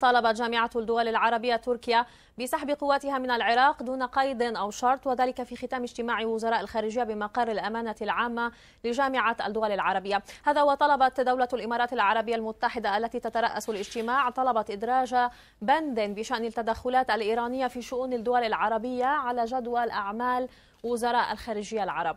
طالبت جامعة الدول العربية تركيا بسحب قواتها من العراق دون قيد أو شرط وذلك في ختام اجتماع وزراء الخارجية بمقر الأمانة العامة لجامعة الدول العربية هذا وطلبت دولة الإمارات العربية المتحدة التي تترأس الاجتماع طلبت إدراج بند بشأن التدخلات الإيرانية في شؤون الدول العربية على جدول أعمال وزراء الخارجية العرب